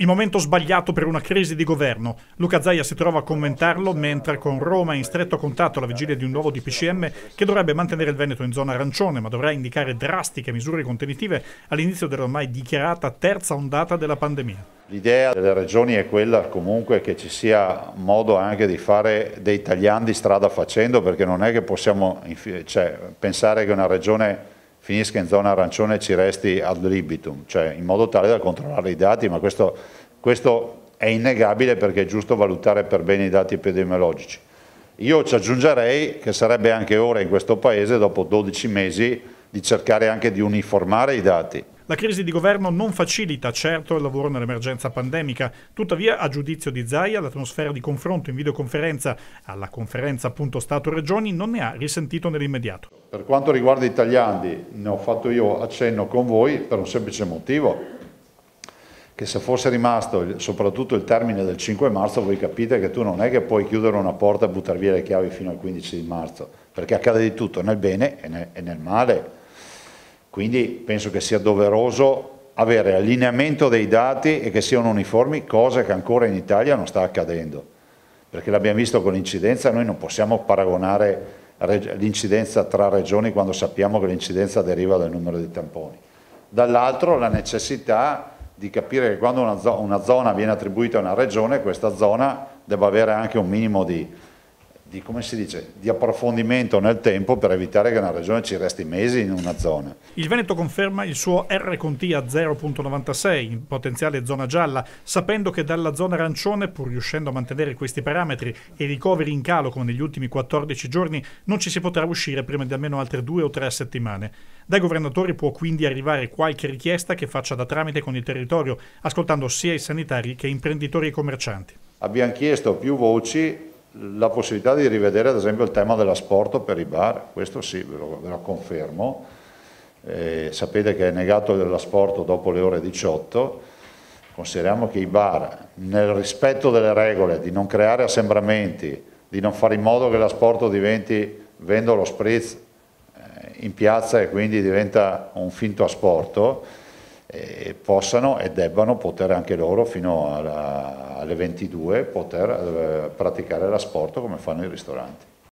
Il momento sbagliato per una crisi di governo. Luca Zaia si trova a commentarlo mentre con Roma è in stretto contatto alla vigilia di un nuovo DPCM che dovrebbe mantenere il Veneto in zona arancione ma dovrà indicare drastiche misure contenitive all'inizio dell'ormai dichiarata terza ondata della pandemia. L'idea delle regioni è quella comunque che ci sia modo anche di fare dei tagliandi strada facendo perché non è che possiamo cioè, pensare che una regione finisca in zona arancione e ci resti ad libitum, cioè in modo tale da controllare i dati, ma questo, questo è innegabile perché è giusto valutare per bene i dati epidemiologici. Io ci aggiungerei che sarebbe anche ora in questo Paese, dopo 12 mesi, di cercare anche di uniformare i dati. La crisi di governo non facilita certo il lavoro nell'emergenza pandemica, tuttavia a giudizio di Zaia l'atmosfera di confronto in videoconferenza alla conferenza appunto Stato-Regioni non ne ha risentito nell'immediato. Per quanto riguarda i tagliandi, ne ho fatto io accenno con voi per un semplice motivo, che se fosse rimasto soprattutto il termine del 5 marzo, voi capite che tu non è che puoi chiudere una porta e buttare via le chiavi fino al 15 marzo, perché accade di tutto nel bene e nel male. Quindi penso che sia doveroso avere allineamento dei dati e che siano uniformi, cosa che ancora in Italia non sta accadendo, perché l'abbiamo visto con l'incidenza, noi non possiamo paragonare l'incidenza tra regioni quando sappiamo che l'incidenza deriva dal numero di tamponi. Dall'altro la necessità di capire che quando una, zona viene attribuita a una regione, questa zona debba avere anche un minimo di di, dice, di, approfondimento nel tempo per evitare che una regione ci resti mesi in una zona. Il Veneto conferma il suo R conti a 0.96, in potenziale zona gialla, sapendo che dalla zona arancione, pur riuscendo a mantenere questi parametri e i ricoveri in calo come negli ultimi 14 giorni, non ci si potrà uscire prima di almeno altre due o tre settimane. Dai governatori può quindi arrivare qualche richiesta che faccia da tramite con il territorio, ascoltando sia i sanitari che imprenditori e commercianti. Abbiamo chiesto più voci la possibilità di rivedere ad esempio il tema dell'asporto per i bar, questo sì, ve lo, ve lo confermo, eh, sapete che è negato l'asporto dopo le ore 18, consideriamo che i bar nel rispetto delle regole di non creare assembramenti, di non fare in modo che l'asporto diventi vendo lo spritz eh, in piazza e quindi diventa un finto asporto, eh, possano e debbano poter anche loro fino alla, alle 22 poter eh, praticare l'asporto come fanno i ristoranti.